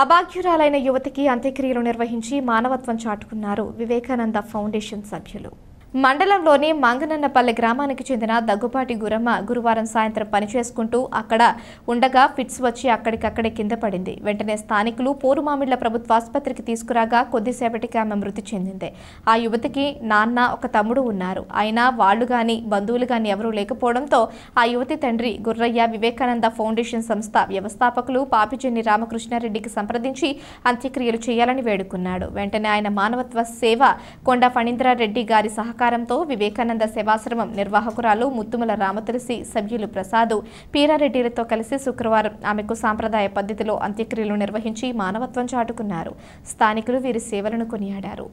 అభాగ్యురాలైన యువతికి అంత్యక్రియలు నిర్వహించి మానవత్వం చాటుకున్నారు వివేకానంద ఫౌండేషన్ సభ్యులు మండలంలోని మంగనన్నపల్లి గ్రామానికి చెందిన దగ్గుపాటి గురమ్మ గురువారం సాయంత్రం పనిచేసుకుంటూ అక్కడ ఉండగా ఫిట్స్ వచ్చి అక్కడికక్కడే కింద పడింది వెంటనే స్థానికులు పోరుమామిళ్ల ప్రభుత్వ ఆసుపత్రికి తీసుకురాగా కొద్దిసేపటికి ఆమె మృతి చెందింది ఆ యువతికి నాన్న ఒక తమ్ముడు ఉన్నారు అయినా వాళ్ళు గాని బంధువులు గాని ఎవరూ లేకపోవడంతో ఆ యువతి తండ్రి గుర్రయ్య వివేకానంద ఫౌండేషన్ సంస్థ వ్యవస్థాపకులు పాపిజెన్ని రామకృష్ణారెడ్డికి సంప్రదించి అంత్యక్రియలు చేయాలని వేడుకున్నాడు వెంటనే ఆయన మానవత్వ సేవ కొండ ఫణీంద్రారెడ్డి గారి సహకారం సహకారంతో వివేకానంద సేవాశ్రమం నిర్వాహకురాలు ముత్తుమల రామతులసి సభ్యులు ప్రసాదు పీరారెడ్డిలతో కలిసి శుక్రవారం ఆమెకు సాంప్రదాయ పద్ధతిలో అంత్యక్రియలు నిర్వహించి మానవత్వం చాటుకున్నారు స్థానికులు వీరి సేవలను కొనియాడారు